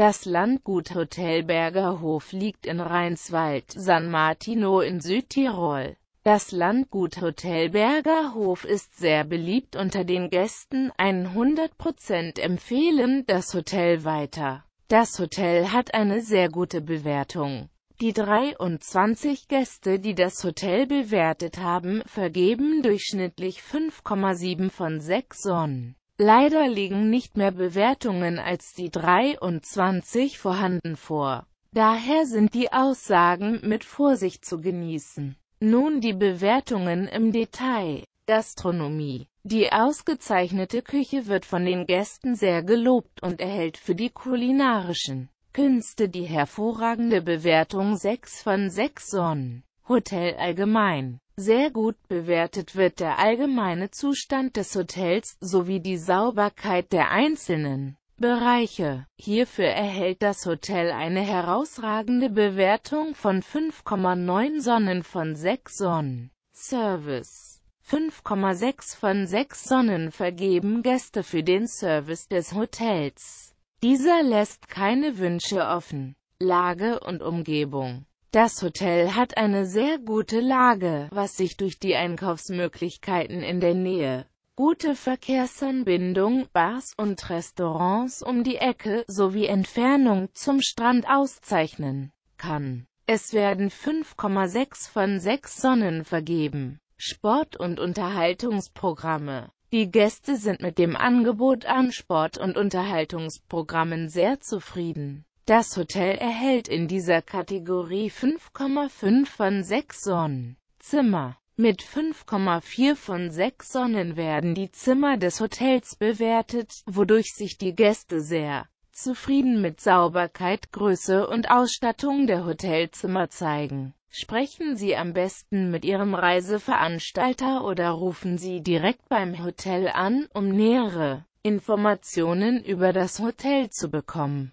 Das Landgut Hotel Bergerhof liegt in Rheinswald, San Martino in Südtirol. Das Landgut Hotel Bergerhof ist sehr beliebt unter den Gästen, 100% empfehlen das Hotel weiter. Das Hotel hat eine sehr gute Bewertung. Die 23 Gäste, die das Hotel bewertet haben, vergeben durchschnittlich 5,7 von 6 Sonnen. Leider liegen nicht mehr Bewertungen als die 23 vorhanden vor. Daher sind die Aussagen mit Vorsicht zu genießen. Nun die Bewertungen im Detail. Gastronomie. Die ausgezeichnete Küche wird von den Gästen sehr gelobt und erhält für die kulinarischen Künste die hervorragende Bewertung 6 von 6 Sonnen. Hotel allgemein. Sehr gut bewertet wird der allgemeine Zustand des Hotels sowie die Sauberkeit der einzelnen Bereiche. Hierfür erhält das Hotel eine herausragende Bewertung von 5,9 Sonnen von 6 Sonnen. Service 5,6 von 6 Sonnen vergeben Gäste für den Service des Hotels. Dieser lässt keine Wünsche offen. Lage und Umgebung das Hotel hat eine sehr gute Lage, was sich durch die Einkaufsmöglichkeiten in der Nähe, gute Verkehrsanbindung, Bars und Restaurants um die Ecke sowie Entfernung zum Strand auszeichnen kann. Es werden 5,6 von 6 Sonnen vergeben. Sport- und Unterhaltungsprogramme die Gäste sind mit dem Angebot an Sport- und Unterhaltungsprogrammen sehr zufrieden. Das Hotel erhält in dieser Kategorie 5,5 von 6 Sonnenzimmer. Mit 5,4 von 6 Sonnen werden die Zimmer des Hotels bewertet, wodurch sich die Gäste sehr zufrieden mit Sauberkeit, Größe und Ausstattung der Hotelzimmer zeigen. Sprechen Sie am besten mit Ihrem Reiseveranstalter oder rufen Sie direkt beim Hotel an, um nähere Informationen über das Hotel zu bekommen.